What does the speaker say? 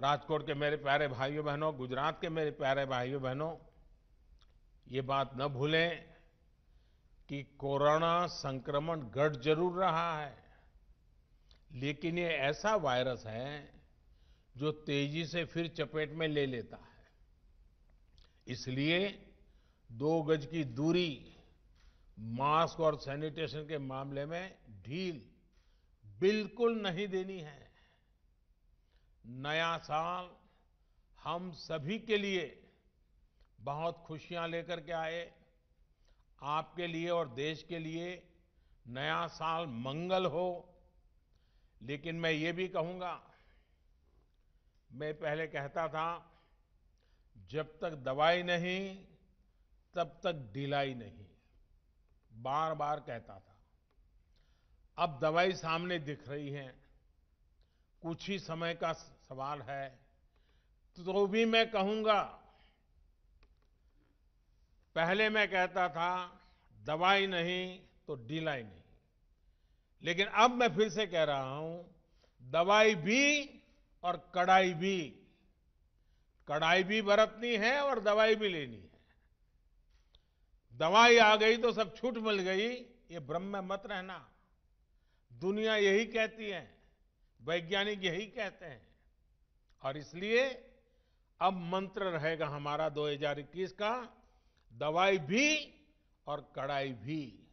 राजकोट के मेरे प्यारे भाइयों बहनों गुजरात के मेरे प्यारे भाइयों बहनों ये बात न भूलें कि कोरोना संक्रमण घट जरूर रहा है लेकिन ये ऐसा वायरस है जो तेजी से फिर चपेट में ले लेता है इसलिए दो गज की दूरी मास्क और सैनिटेशन के मामले में ढील बिल्कुल नहीं देनी है नया साल हम सभी के लिए बहुत खुशियां लेकर के आए आपके लिए और देश के लिए नया साल मंगल हो लेकिन मैं ये भी कहूंगा मैं पहले कहता था जब तक दवाई नहीं तब तक ढिलाई नहीं बार बार कहता था अब दवाई सामने दिख रही है कुछ ही समय का सवाल है तो भी मैं कहूंगा पहले मैं कहता था दवाई नहीं तो डीलाई नहीं लेकिन अब मैं फिर से कह रहा हूं दवाई भी और कड़ाई भी कड़ाई भी बरतनी है और दवाई भी लेनी है दवाई आ गई तो सब छूट मिल गई ये भ्रम में मत रहना दुनिया यही कहती है वैज्ञानिक यही कहते हैं और इसलिए अब मंत्र रहेगा हमारा 2021 का दवाई भी और कड़ाई भी